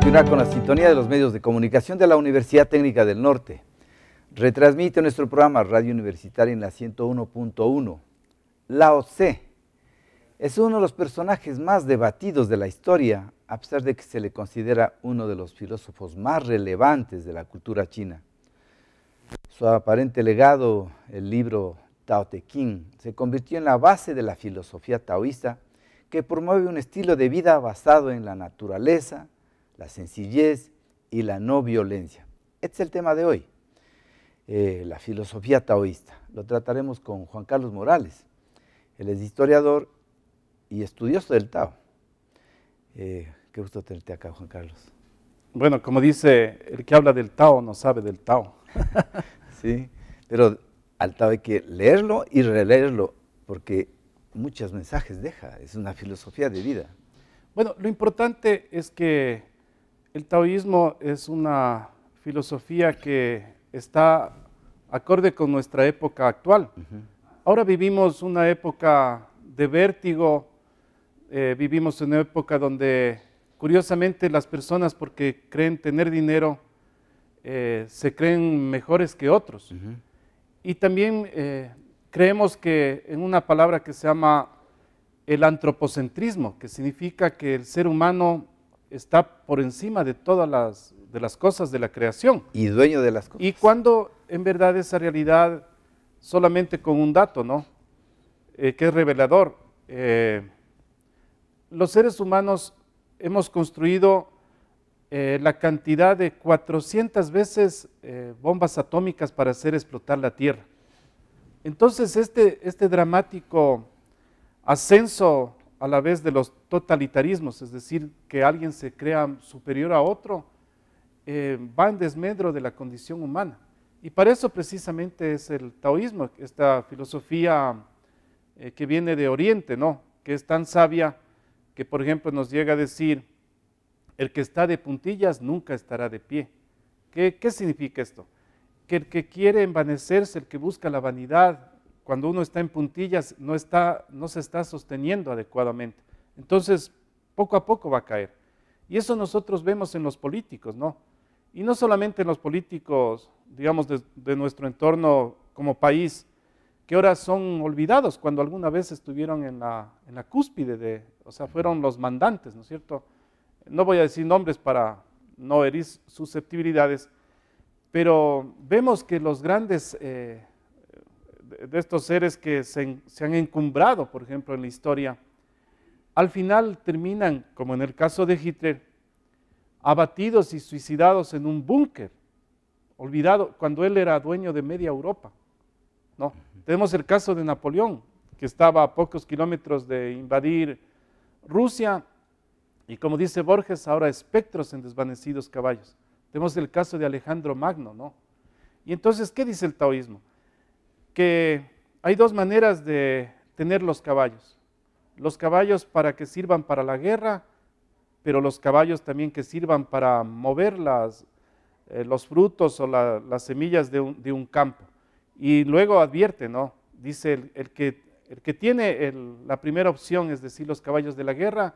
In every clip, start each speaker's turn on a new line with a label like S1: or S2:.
S1: continuar con la sintonía de los medios de comunicación de la Universidad Técnica del Norte. Retransmite nuestro programa Radio Universitaria en la 101.1. Lao Tse es uno de los personajes más debatidos de la historia, a pesar de que se le considera uno de los filósofos más relevantes de la cultura china. Su aparente legado, el libro Tao Te Ching, se convirtió en la base de la filosofía taoísta que promueve un estilo de vida basado en la naturaleza, la sencillez y la no violencia. Este es el tema de hoy, eh, la filosofía taoísta. Lo trataremos con Juan Carlos Morales. Él es historiador y estudioso del Tao. Eh, qué gusto tenerte acá, Juan Carlos. Bueno, como dice, el que habla del Tao no sabe del Tao. sí, pero al Tao hay que leerlo y releerlo, porque muchos mensajes deja, es una filosofía de vida.
S2: Bueno, lo importante es que el taoísmo es una filosofía que está acorde con nuestra época actual. Ahora vivimos una época de vértigo, eh, vivimos en una época donde curiosamente las personas porque creen tener dinero eh, se creen mejores que otros. Y también eh, creemos que en una palabra que se llama el antropocentrismo, que significa que el ser humano está por encima de todas las, de las cosas de la creación.
S1: Y dueño de las
S2: cosas. Y cuando en verdad esa realidad, solamente con un dato, ¿no? Eh, que es revelador. Eh, los seres humanos hemos construido eh, la cantidad de 400 veces bombas atómicas para hacer explotar la Tierra. Entonces este, este dramático ascenso a la vez de los totalitarismos, es decir, que alguien se crea superior a otro, eh, va en desmedro de la condición humana. Y para eso precisamente es el taoísmo, esta filosofía eh, que viene de Oriente, ¿no? que es tan sabia que, por ejemplo, nos llega a decir, el que está de puntillas nunca estará de pie. ¿Qué, qué significa esto? Que el que quiere envanecerse, el que busca la vanidad, cuando uno está en puntillas no, está, no se está sosteniendo adecuadamente. Entonces, poco a poco va a caer. Y eso nosotros vemos en los políticos, ¿no? Y no solamente en los políticos, digamos, de, nuestro entorno como país, que ahora son olvidados cuando alguna vez estuvieron en la, cúspide de, o sea, fueron los mandantes, ¿no es cierto? No voy a decir nombres para no herir susceptibilidades, pero vemos que los grandes eh, de estos seres que se, han encumbrado, por ejemplo, en la historia, al final terminan, como en el caso de Hitler, abatidos y suicidados en un búnker, olvidado, cuando él era dueño de media Europa. No, tenemos el caso de Napoleón, que estaba a pocos kilómetros de invadir Rusia, y como dice Borges, ahora espectros en desvanecidos caballos. Tenemos el caso de Alejandro Magno, ¿no? Y entonces, ¿qué dice el taoísmo? hay dos maneras de tener los caballos. Los caballos para que sirvan para la guerra, pero los caballos también que sirvan para mover eh, los frutos o las semillas de un, campo. Y luego advierte, ¿no? Dice, el, que, tiene la primera opción, es decir, los caballos de la guerra,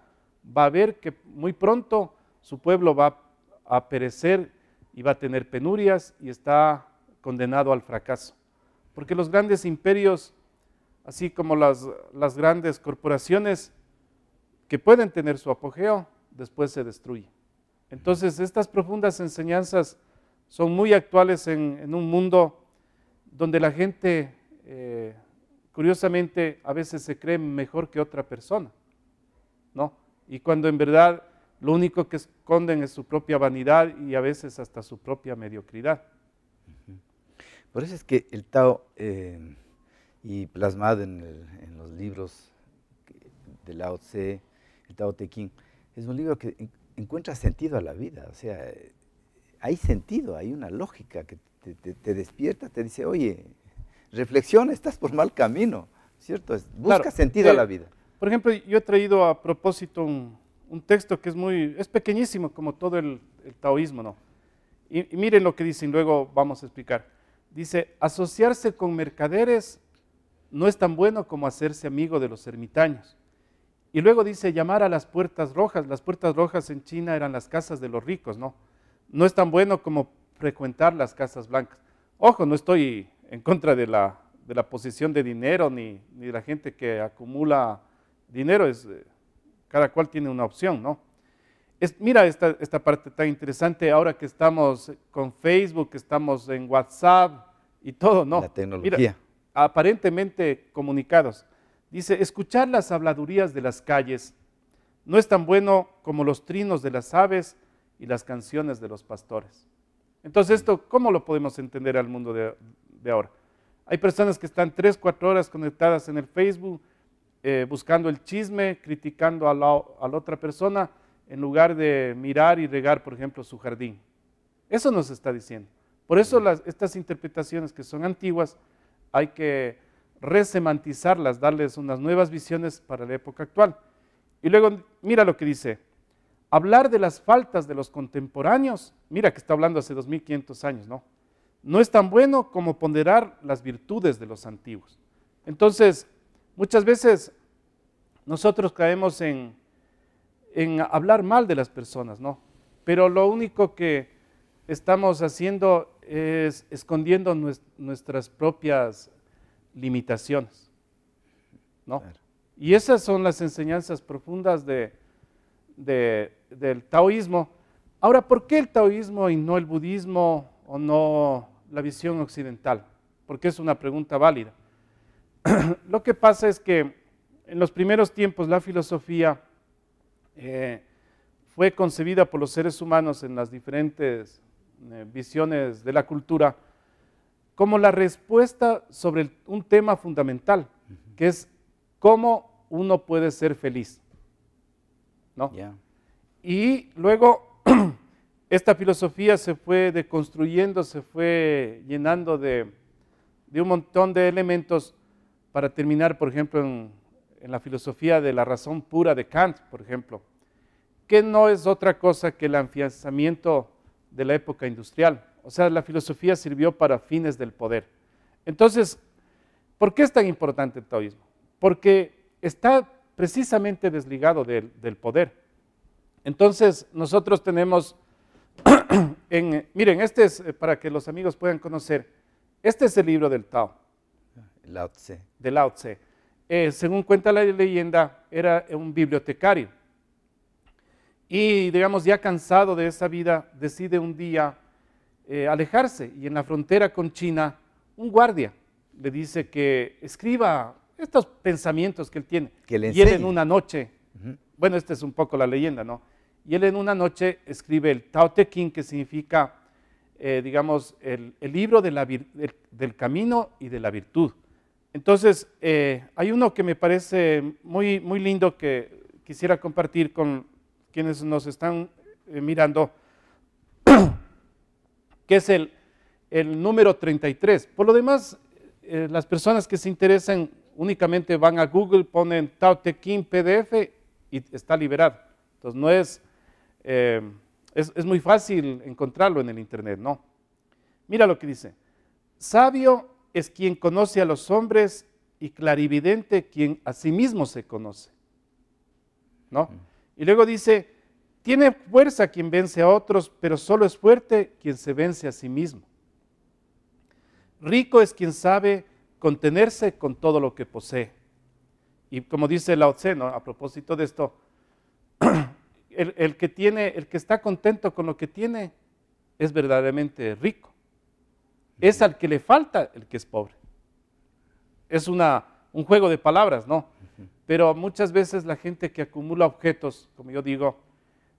S2: va a ver que muy pronto su pueblo va a perecer y va a tener penurias y está condenado al fracaso. Porque los grandes imperios, así como las, grandes corporaciones que pueden tener su apogeo, después se destruyen. Entonces, estas profundas enseñanzas son muy actuales en, un mundo donde la gente, eh, curiosamente, a veces se cree mejor que otra persona, ¿no? Y cuando en verdad lo único que esconden es su propia vanidad y a veces hasta su propia mediocridad.
S1: Por eso es que el Tao, eh, y plasmado en, los libros de Lao Tse, el Tao Te Ching, es un libro que encuentra sentido a la vida. O sea, hay sentido, hay una lógica que te, despierta, te dice, oye, reflexiona, estás por mal camino, ¿cierto? Busca sentido a eh, la vida.
S2: Por ejemplo, yo he traído a propósito un, texto que es muy, es pequeñísimo como todo el, taoísmo, ¿no? y, miren lo que dicen, luego vamos a explicar. Dice, asociarse con mercaderes no es tan bueno como hacerse amigo de los ermitaños. Y luego dice, llamar a las puertas rojas. Las puertas rojas en China eran las casas de los ricos, ¿no? No es tan bueno como frecuentar las casas blancas. Ojo, no estoy en contra de la, de posición de dinero ni, de la gente que acumula dinero. Es, eh, cada cual tiene una opción, ¿no? mira esta, parte tan interesante ahora que estamos con Facebook, que estamos en WhatsApp y todo, ¿no? La tecnología. aparentemente comunicados. Dice, escuchar las habladurías de las calles no es tan bueno como los trinos de las aves y las canciones de los pastores. Entonces esto, ¿cómo lo podemos entender al mundo de, ahora? Hay personas que están tres, cuatro horas conectadas en el Facebook, eh, buscando el chisme, criticando a la, a la otra persona, en lugar de mirar y regar, por ejemplo, su jardín. Eso nos está diciendo. Por eso estas interpretaciones que son antiguas hay que resemantizarlas, darles unas nuevas visiones para la época actual. Y luego mira lo que dice, hablar de las faltas de los contemporáneos, mira que está hablando hace 2500 años, ¿no? No es tan bueno como ponderar las virtudes de los antiguos. Entonces, muchas veces nosotros caemos en, en hablar mal de las personas, no. Pero lo único que estamos haciendo es escondiendo nuestras propias limitaciones, ¿no? Y esas son las enseñanzas profundas de, del taoísmo. Ahora, ¿por qué el taoísmo y no el budismo o no la visión occidental? Porque es una pregunta válida. Lo que pasa es que en los primeros tiempos la filosofía eh, fue concebida por los seres humanos en las diferentes eh, visiones de la cultura como la respuesta sobre un tema fundamental, que es cómo uno puede ser feliz. Y luego esta filosofía se fue deconstruyendo, se fue llenando de, de un montón de elementos para terminar, por ejemplo, en en la filosofía de la razón pura de Kant, por ejemplo, que no es otra cosa que el afianzamiento de la época industrial. O sea, la filosofía sirvió para fines del poder. Entonces, ¿por qué es tan importante el taoísmo? Porque está precisamente desligado del, poder. Entonces, nosotros tenemos, miren, este es eh, para que los amigos puedan conocer, este es el libro del Tao. Lao Tse. Eh, según cuenta la leyenda, era un bibliotecario. Y digamos, ya cansado de esa vida, decide un día eh, alejarse y en la frontera con China, un guardia le dice que escriba estos pensamientos que él tiene. y él en una noche, bueno, esta es un poco la leyenda, ¿no? Y él en una noche escribe el Tao Te king que significa, eh, digamos, el, libro del camino y de la virtud. Entonces, eh, hay uno que me parece muy, muy lindo que quisiera compartir con quienes nos están eh, mirando, que es el, número 33. Por lo demás, eh, las personas que se interesan únicamente van a Google, ponen Tao Te PDF y está liberado. Entonces, no es, es, es muy fácil encontrarlo en el Internet, no. Mira lo que dice. Sabio es quien conoce a los hombres y clarividente quien a sí mismo se conoce. ¿No? Y luego dice, tiene fuerza quien vence a otros, pero solo es fuerte quien se vence a sí mismo. Rico es quien sabe contenerse con todo lo que posee. Y como dice Lao Tse, a propósito de esto, el, que tiene, el que está contento con lo que tiene, es verdaderamente rico es al que le falta el que es pobre. Es una, un juego de palabras, ¿no? Pero muchas veces la gente que acumula objetos, como yo digo,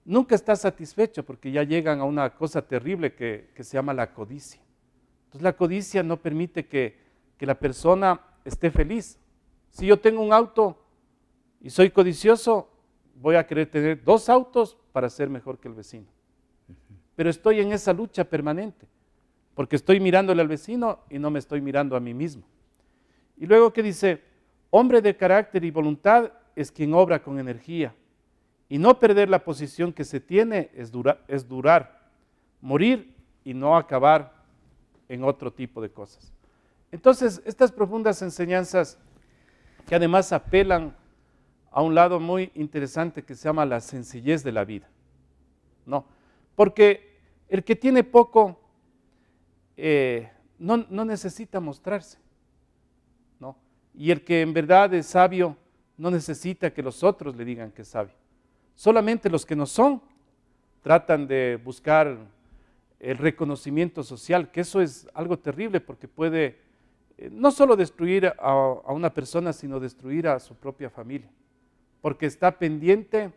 S2: nunca está satisfecho porque ya llegan a una cosa terrible que, se llama la codicia. Entonces la codicia no permite que, la persona esté feliz. Si yo tengo un auto y soy codicioso, voy a querer tener dos autos para ser mejor que el vecino. Pero estoy en esa lucha permanente porque estoy mirándole al vecino y no me estoy mirando a mí mismo. Y luego que dice, hombre de carácter y voluntad es quien obra con energía, y no perder la posición que se tiene es, es durar, morir y no acabar en otro tipo de cosas. Entonces, estas profundas enseñanzas que además apelan a un lado muy interesante que se llama la sencillez de la vida. No, porque el que tiene poco eh, no, necesita mostrarse. ¿no? Y el que en verdad es sabio no necesita que los otros le digan que es sabio. Solamente los que no son tratan de buscar el reconocimiento social, que eso es algo terrible porque puede eh, no solo destruir a, a una persona, sino destruir a su propia familia, porque está pendiente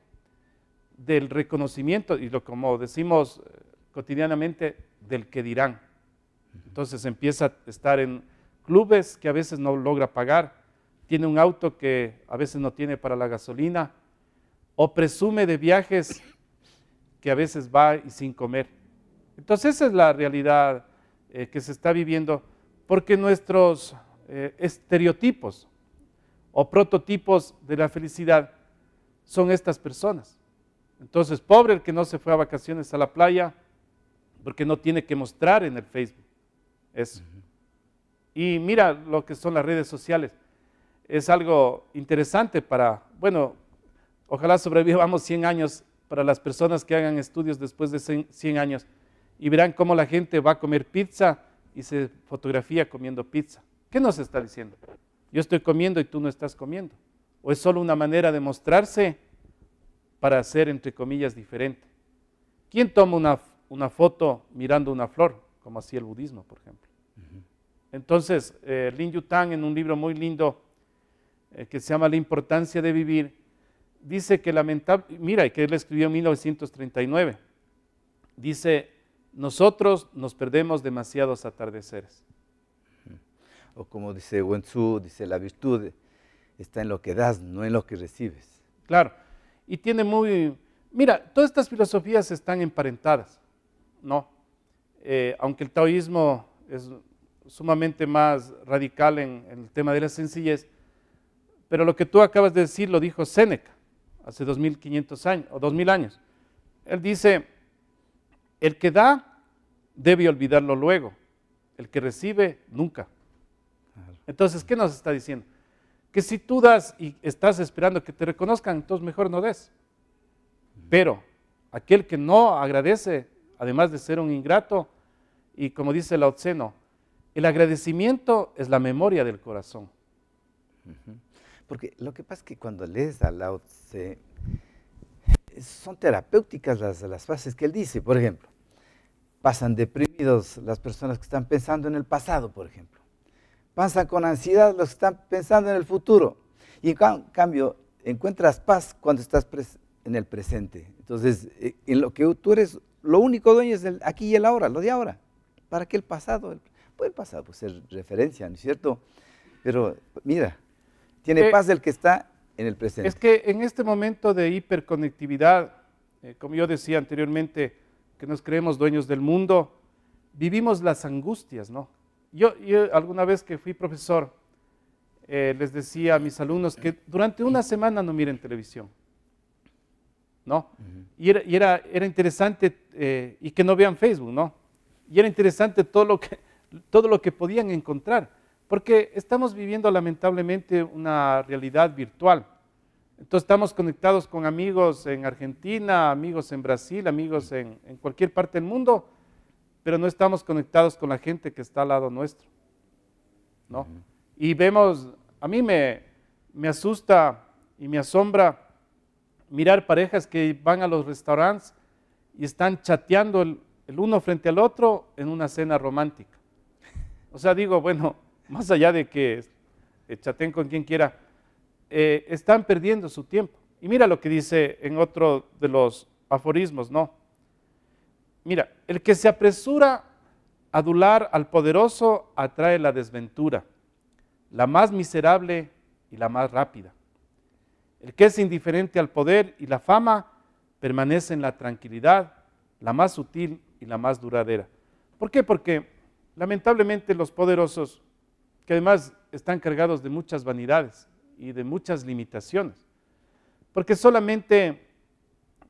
S2: del reconocimiento y lo como decimos eh, cotidianamente del que dirán. Entonces empieza a estar en clubes que a veces no logra pagar, tiene un auto que a veces no tiene para la gasolina, o presume de viajes que a veces va y sin comer. Entonces esa es la realidad eh, que se está viviendo, porque nuestros eh, estereotipos o prototipos de la felicidad son estas personas. Entonces, pobre el que no se fue a vacaciones a la playa porque no tiene que mostrar en el Facebook. Eso. Y mira lo que son las redes sociales. Es algo interesante para, bueno, ojalá sobrevivamos 100 años para las personas que hagan estudios después de 100 años y verán cómo la gente va a comer pizza y se fotografía comiendo pizza. ¿Qué nos está diciendo? Yo estoy comiendo y tú no estás comiendo. ¿O es solo una manera de mostrarse para ser, entre comillas, diferente? ¿Quién toma una, una foto mirando una flor, como hacía el budismo, por ejemplo? Entonces, eh, Lin Yutang, en un libro muy lindo eh, que se llama La importancia de vivir, dice que lamentable, mira, que él escribió en 1939, dice, nosotros nos perdemos demasiados atardeceres.
S1: O como dice Wenzhou, dice, la virtud está en lo que das, no en lo que recibes. Claro, y tiene muy, mira, todas estas filosofías están
S2: emparentadas, ¿no? Eh, aunque el taoísmo es sumamente más radical en, el tema de la sencillez, pero lo que tú acabas de decir lo dijo Séneca hace 2500 años o 2000 años. Él dice, el que da debe olvidarlo luego, el que recibe nunca. Entonces, ¿qué nos está diciendo? Que si tú das y estás esperando que te reconozcan, entonces mejor no des. Pero aquel que no agradece, además de ser un ingrato, y como dice el el
S1: agradecimiento es la memoria del corazón. Porque lo que pasa es que cuando lees a Lao son terapéuticas las, las frases que él dice. Por ejemplo, pasan deprimidos las personas que están pensando en el pasado, por ejemplo. Pasan con ansiedad los que están pensando en el futuro. Y en cambio, encuentras paz cuando estás en el presente. Entonces, eh, en lo que tú eres, lo único dueño es aquí y el ahora, lo de ahora. ¿Para qué el pasado? puede pasar por pues, ser referencia, ¿no es cierto? Pero mira, tiene eh, paz el que está en el presente. Es
S2: que en este momento de hiperconectividad, eh, como yo decía anteriormente, que nos creemos dueños del mundo, vivimos las angustias, ¿no? Yo, alguna vez que fui profesor, eh, les decía a mis alumnos que durante una semana no miren televisión, ¿no? Y era, era interesante, y que no vean Facebook, ¿no? Y era interesante todo lo que, todo lo que podían encontrar, porque estamos viviendo lamentablemente una realidad virtual. Entonces estamos conectados con amigos en Argentina, amigos en Brasil, amigos en, cualquier parte del mundo, pero no estamos conectados con la gente que está al lado nuestro. ¿no? Y vemos, a mí me, asusta y me asombra mirar parejas que van a los restaurantes y están chateando el, uno frente al otro en una cena romántica. O sea, digo, bueno, más allá de que chaten con quien quiera, eh, están perdiendo su tiempo. Y mira lo que dice en otro de los aforismos, ¿no? Mira, el que se apresura a adular al poderoso atrae la desventura, la más miserable y la más rápida. El que es indiferente al poder y la fama permanece en la tranquilidad, la más sutil y la más duradera. ¿Por qué? Porque Lamentablemente los poderosos, que además están cargados de muchas vanidades y de muchas limitaciones, porque solamente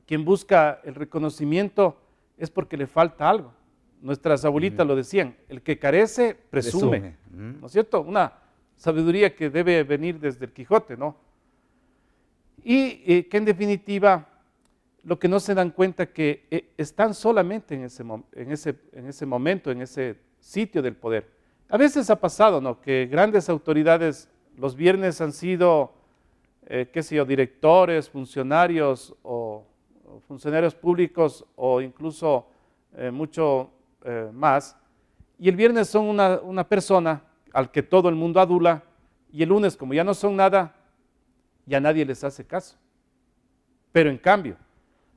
S2: quien busca el reconocimiento es porque le falta algo. Nuestras abuelitas lo decían, el que carece presume, ¿no es cierto? Una sabiduría que debe venir desde el Quijote, ¿no? Y eh, que en definitiva lo que no se dan cuenta que eh, están solamente en ese, en, en ese momento, en ese sitio del poder. A veces ha pasado, ¿no? Que grandes autoridades los viernes han sido, eh, qué sé yo, directores, funcionarios o, funcionarios públicos o incluso eh, mucho eh, más. Y el viernes son una, una persona al que todo el mundo adula y el lunes, como ya no son nada, ya nadie les hace caso. Pero en cambio,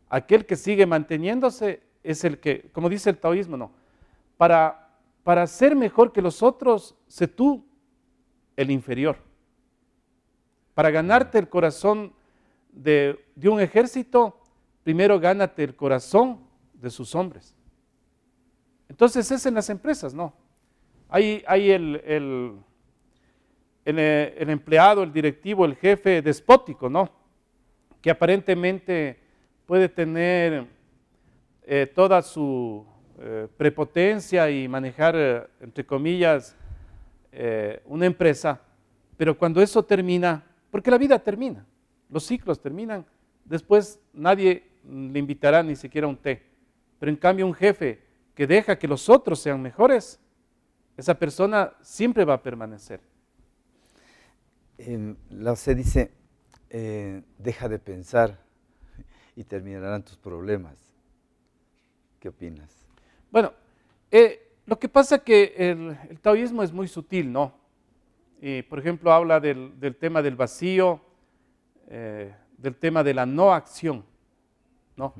S2: aquel que sigue manteniéndose es el que, como dice el taoísmo, no, para para ser mejor que los otros, sé tú el inferior. Para ganarte el corazón de, un ejército, primero gánate el corazón de sus hombres. Entonces es en las empresas, ¿no? Hay, eh, el, empleado, el directivo, el jefe despótico, ¿no? Que aparentemente puede tener eh, toda su eh, prepotencia y manejar, eh, entre comillas, eh, una empresa, pero cuando eso termina, porque la vida termina, los ciclos terminan, después nadie mm, le invitará ni siquiera un té, pero en cambio un jefe que deja que los otros sean mejores, esa persona siempre va a permanecer.
S1: la se dice, deja de pensar y terminarán tus problemas. ¿Qué opinas?
S2: Bueno, eh, lo que pasa es que el, taoísmo es muy sutil, ¿no? por ejemplo, habla del, tema del vacío, eh, del tema de la no acción, ¿no?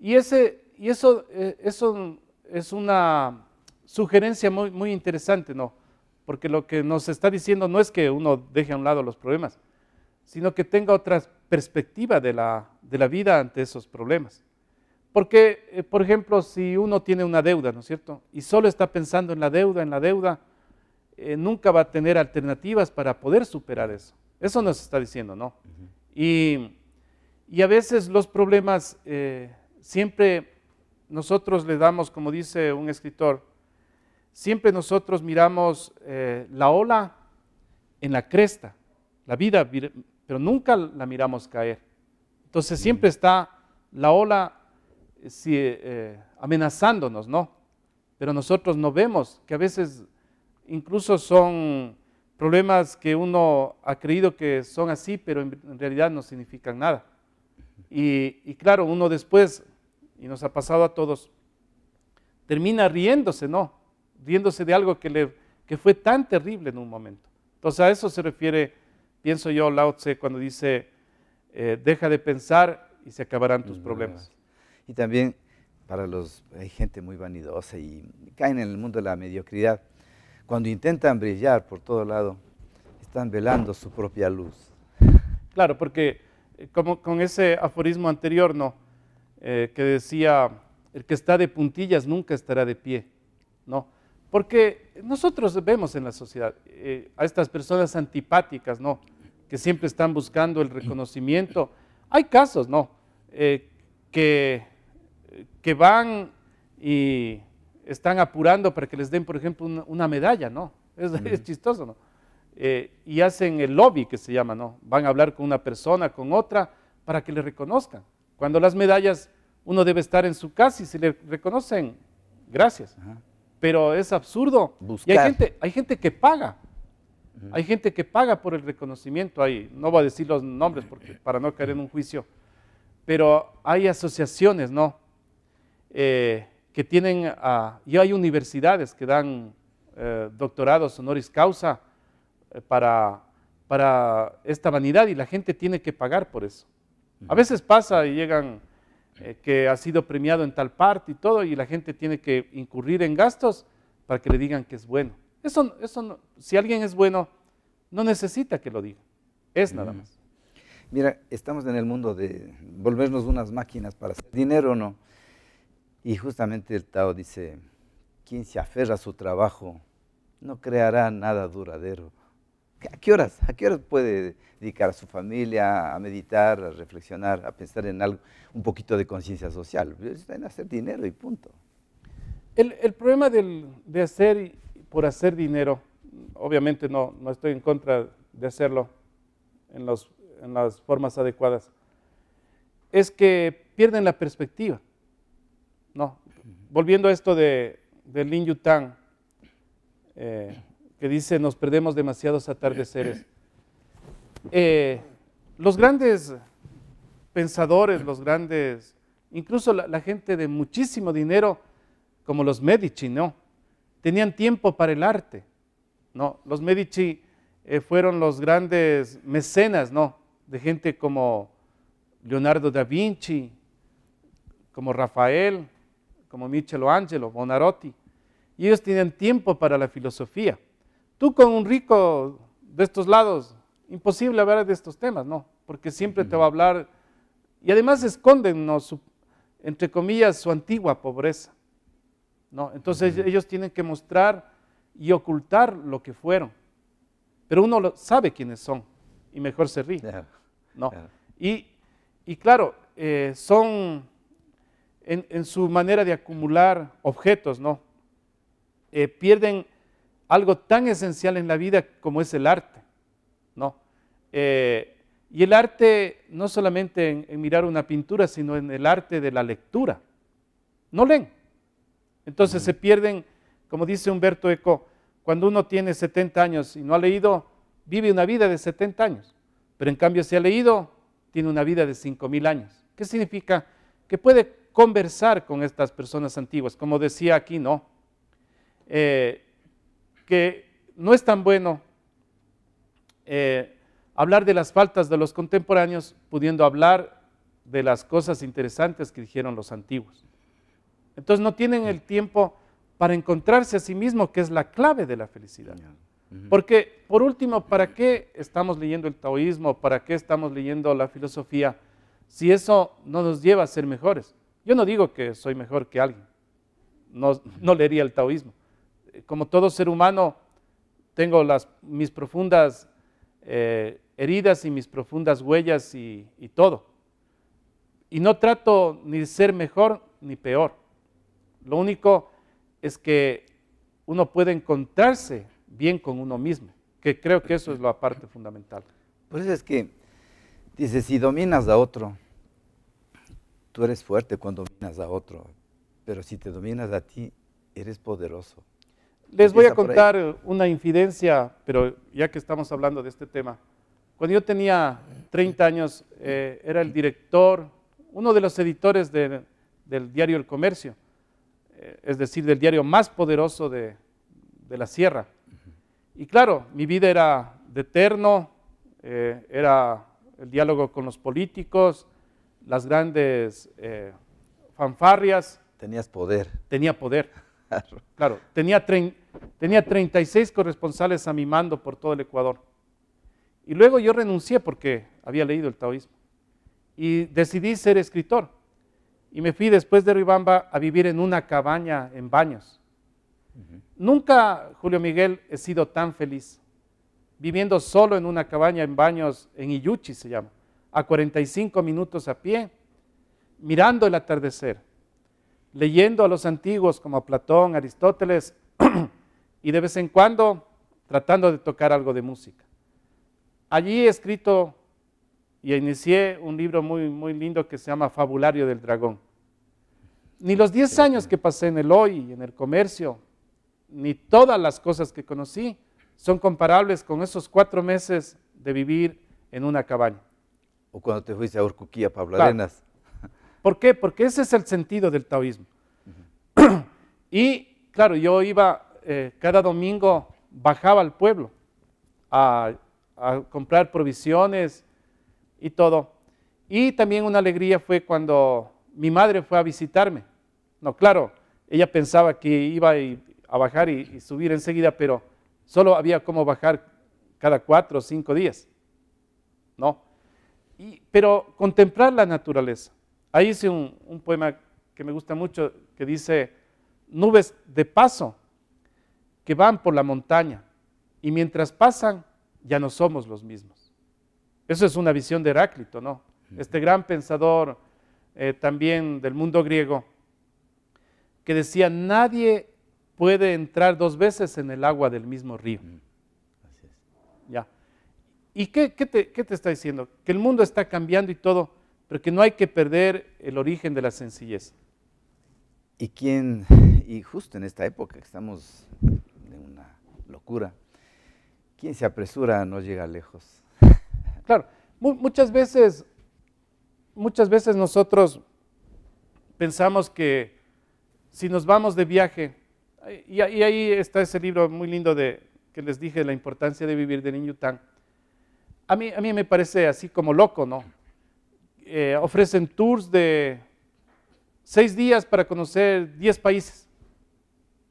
S2: Y, ese, y eh, eso, es una sugerencia muy, muy interesante, ¿no? Porque lo que nos está diciendo no es que uno deje a un lado los problemas, sino que tenga otra perspectiva de la, de la vida ante esos problemas. Porque, eh, por ejemplo, si uno tiene una deuda, ¿no es cierto? Y solo está pensando en la deuda, en la deuda, eh, nunca va a tener alternativas para poder superar eso. Eso nos está diciendo, ¿no? y, a veces los problemas, eh, siempre nosotros le damos, como dice un escritor, siempre nosotros miramos la ola en la cresta, la vida, pero nunca la miramos caer. Entonces siempre está la ola si, eh, amenazándonos, ¿no? Pero nosotros no vemos que a veces incluso son problemas que uno ha creído que son así, pero en realidad no significan nada. Y, claro, uno después, y nos ha pasado a todos, termina riéndose, ¿no? Riéndose de algo que, le, que fue tan terrible en un momento. Entonces a eso se refiere, pienso yo, Lao Tse, cuando dice, eh, deja de pensar y se acabarán tus mm, problemas
S1: y también para los, hay gente muy vanidosa y caen en el mundo de la mediocridad. Cuando intentan brillar por todo lado, están velando su propia luz.
S2: Claro, porque eh, como con ese aforismo anterior, ¿no? Eh, que decía, el que está de puntillas nunca estará de pie, ¿no? Porque nosotros vemos en la sociedad eh, a estas personas antipáticas, ¿no? Que siempre están buscando el reconocimiento. Hay casos, ¿no? que que van y están apurando para que les den, por ejemplo, una, medalla, ¿no? Es, chistoso, ¿no? Eh, y hacen el lobby que se llama, ¿no? Van a hablar con una persona, con otra, para que le reconozcan. Cuando las medallas, uno debe estar en su casa y si le reconocen, gracias. Pero es absurdo. Buscar. Y hay gente, hay gente que paga. Hay gente que paga por el reconocimiento ahí. No voy a decir los nombres porque, para no caer en un juicio. Pero hay asociaciones, ¿no? Eh, que tienen, y ah, ya hay universidades que dan eh, doctorados honoris causa eh, para, para esta vanidad y la gente tiene que pagar por eso. A veces pasa y llegan que ha sido premiado en tal parte y todo y la gente tiene que incurrir en gastos para que le digan que es bueno. Eso, eso si alguien es bueno, no necesita que lo diga, es nada más.
S1: Mira, estamos en el mundo de volvernos unas máquinas para hacer dinero o no. Y justamente el Tao dice, quien se aferra a su trabajo no creará nada duradero. ¿A qué horas? ¿A qué horas puede dedicar a su familia, a meditar, a reflexionar, a pensar en algo, un poquito de conciencia social? Está pues, en hacer dinero y punto.
S2: El, problema de hacer por hacer dinero, obviamente no, no estoy en contra de hacerlo en las formas adecuadas, es que pierden la perspectiva no, volviendo a esto de, Lin Yutang, eh, que dice, nos perdemos demasiados atardeceres. Eh, los grandes pensadores, los grandes, incluso la, gente de muchísimo dinero, como los Medici, ¿no? Tenían tiempo para el arte, ¿no? Los Medici eh, fueron los grandes mecenas, ¿no? De gente como Leonardo da Vinci, como Rafael, como Michelangelo, Bonarotti, y ellos tienen tiempo para la filosofía. Tú con un rico de estos lados, imposible hablar de estos temas, no, porque siempre te va a hablar, y además esconden, entre comillas, su antigua pobreza. ¿no? Entonces ellos tienen que mostrar y ocultar lo que fueron, pero uno lo, sabe quiénes son y mejor se ríe. ¿no? Y, y, claro, eh, son en, su manera de acumular objetos, no. Eh, pierden algo tan esencial en la vida como es el arte, no. Eh, y el arte, no solamente en, mirar una pintura, sino en el arte de la lectura. No leen. Entonces se pierden, como dice Humberto Eco, cuando uno tiene 70 años y no ha leído, vive una vida de 70 años. Pero en cambio, si ha leído, tiene una vida de 5.000 años. ¿Qué significa? Que puede conversar con estas personas antiguas. Como decía aquí, no. Eh, que no es tan bueno eh, hablar de las faltas de los contemporáneos pudiendo hablar de las cosas interesantes que dijeron los antiguos. Entonces no tienen el tiempo para encontrarse a sí mismo, que es la clave de la felicidad. Porque, por último, ¿para qué estamos leyendo el taoísmo? ¿Para qué estamos leyendo la filosofía? Si eso no nos lleva a ser mejores. Yo no digo que soy mejor que alguien, no, leería el taoísmo. Eh, como todo ser humano, tengo mis profundas eh, heridas y mis profundas huellas y, todo. Y no trato ni ser mejor ni peor. Lo único es que uno puede encontrarse bien con uno mismo, que creo que eso es la
S1: parte fundamental. Por eso es que dice, si dominas a otro, Tú eres fuerte cuando dominas a otro, pero si te dominas a ti, eres poderoso. Les voy a contar
S2: una infidencia, pero ya que estamos hablando de este tema. Cuando yo tenía 30 años, eh, era el director, uno de los editores del diario El Comercio, eh, es decir, del diario más poderoso de, la Sierra. Y claro, mi vida era de eterno, eh, era el diálogo con los políticos, las grandes eh, fanfarrias. Tenías poder. Tenía poder. Claro, tenía, tenía 36 corresponsales a mi mando por todo el Ecuador. Y luego yo renuncié porque había leído el taoísmo. Y decidí ser escritor. Y me fui después de Ribamba a vivir en una cabaña en baños. Nunca, Julio Miguel, he sido tan feliz viviendo solo en una cabaña en baños en Iyuchi, se llama a 45 minutos a pie, mirando el atardecer, leyendo a los antiguos como Platón, Aristóteles, y de vez en cuando tratando de tocar algo de música. Allí he escrito y inicié un libro muy, muy lindo que se llama Fabulario del Dragón. Ni los 10 años que pasé en el hoy y en el comercio, ni todas las cosas que conocí son comparables con esos cuatro meses de vivir en una cabaña
S1: o cuando te fuiste a Urcuquía, Pablo Arenas.
S2: ¿Por qué? Porque ese es el sentido del taoísmo. y claro, yo iba eh, cada domingo, bajaba al pueblo a, comprar provisiones y todo. Y también una alegría fue cuando mi madre fue a visitarme. No, claro, ella pensaba que iba a bajar y, y subir enseguida, pero solo había como bajar cada cuatro o cinco días. ¿no? pero contemplar la naturaleza. Ahí hice un, poema que me gusta mucho que dice, nubes de paso que van por la montaña y mientras pasan ya no somos los mismos. Eso es una visión de Heráclito, ¿no? Este gran pensador eh, también del mundo griego que decía, nadie puede entrar dos veces en el agua del mismo río. Así es. Ya. ¿Y qué, te, está diciendo? Que el mundo está cambiando y todo, pero que no hay que perder el origen de la sencillez. Y
S1: quién, y justo en esta época que estamos de una locura, quien se apresura no llega lejos.
S2: Claro, muchas veces, muchas veces nosotros pensamos que si nos vamos de viaje, y, ahí está ese libro muy lindo de, que les dije, La importancia de vivir de tan. A mí, me parece así como loco, ¿no? Eh, ofrecen tours de seis días para conocer diez países.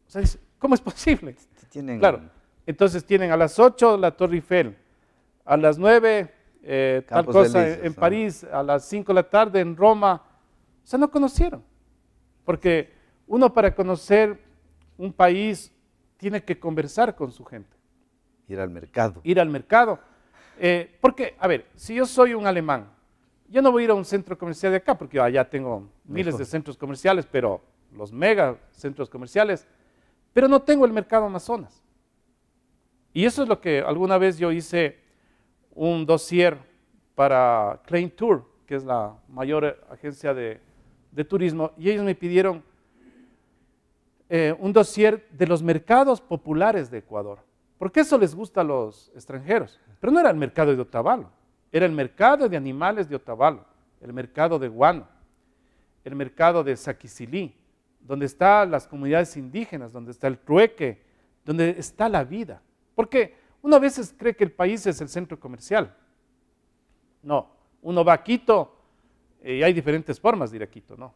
S2: O sea, ¿cómo es posible? Claro. Entonces tienen a las ocho la Torre Eiffel, a las nueve eh, tal cosa en París, a las cinco de la tarde en Roma. O sea, no conocieron. Porque uno para conocer un país tiene que conversar con su gente.
S1: Ir al mercado.
S2: Ir al mercado. Eh, porque, a ver, si yo soy un alemán, yo no voy a ir a un centro comercial de acá, porque allá ah, tengo miles de centros comerciales, pero los mega centros comerciales, pero no tengo el mercado Amazonas. Y eso es lo que alguna vez yo hice un dossier para Klein Tour, que es la mayor agencia de, turismo, y ellos me pidieron eh, un dossier de los mercados populares de Ecuador. Porque eso les gusta a los extranjeros. Pero no era el mercado de Otavalo, era el mercado de animales de Otavalo, el mercado de Guano, el mercado de saquisilí, donde están las comunidades indígenas, donde está el trueque, donde está la vida. Porque uno a veces cree que el país es el centro comercial. No, uno va a Quito eh, y hay diferentes formas de ir a Quito, ¿no?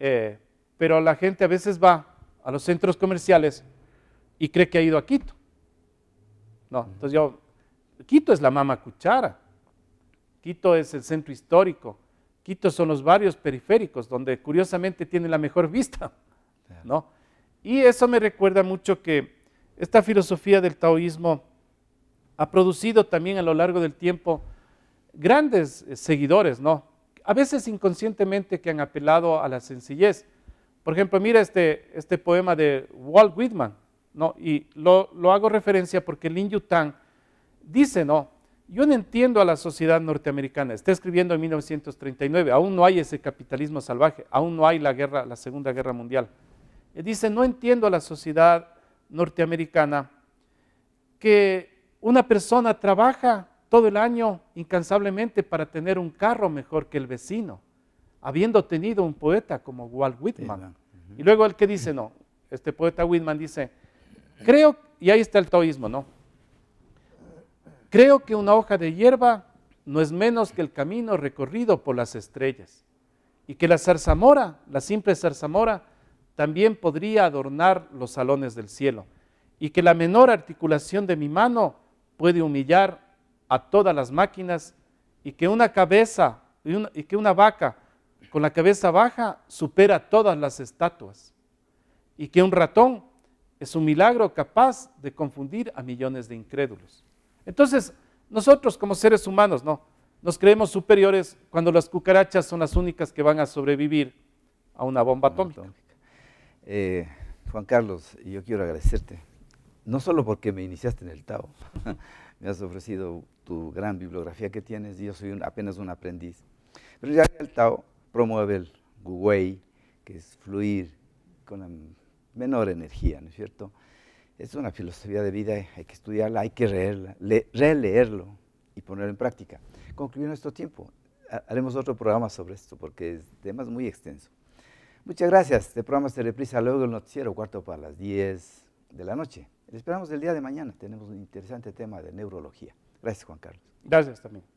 S2: Eh, pero la gente a veces va a los centros comerciales y cree que ha ido a Quito entonces yo, Quito es la mama cuchara, Quito es el centro histórico, Quito son los barrios periféricos, donde curiosamente tiene la mejor vista, ¿no? Y eso me recuerda mucho que esta filosofía del taoísmo ha producido también a lo largo del tiempo grandes eh, seguidores, ¿no? A veces inconscientemente que han apelado a la sencillez. Por ejemplo, mira este, este poema de Walt Whitman, no, y lo, hago referencia porque Lin Yutang dice, no, yo no entiendo a la sociedad norteamericana, está escribiendo en 1939, aún no hay ese capitalismo salvaje, aún no hay la guerra, la Segunda Guerra Mundial. Y dice, no entiendo a la sociedad norteamericana que una persona trabaja todo el año incansablemente para tener un carro mejor que el vecino, habiendo tenido un poeta como Walt Whitman. Y luego el que dice, no, este poeta Whitman dice, Creo, y ahí está el taoísmo, ¿no? Creo que una hoja de hierba no es menos que el camino recorrido por las estrellas, y que la zarzamora, la simple zarzamora, también podría adornar los salones del cielo, y que la menor articulación de mi mano puede humillar a todas las máquinas, y que una cabeza, y, y que una vaca con la cabeza baja supera todas las estatuas, y que un ratón es un milagro capaz de confundir a millones de incrédulos. Entonces, nosotros como seres humanos, no, nos creemos superiores cuando las cucarachas son las únicas que van a sobrevivir a una bomba atómica.
S1: Eh, Juan Carlos, yo quiero agradecerte, no solo porque me iniciaste en el Tao, me has ofrecido tu gran bibliografía que tienes yo soy apenas un aprendiz, pero ya el Tao promueve el Guwei, que es fluir con la menor energía, ¿no es cierto? Es una filosofía de vida, hay que estudiarla, hay que leerla, releerlo y ponerlo en práctica. Concluyendo nuestro tiempo. Haremos otro programa sobre esto porque es tema muy extenso. Muchas gracias. Este programa se reprisa luego el noticiero, cuarto para las 10 de la noche. esperamos el día de mañana. Tenemos un interesante tema de neurología. Gracias, Juan Carlos. Gracias también.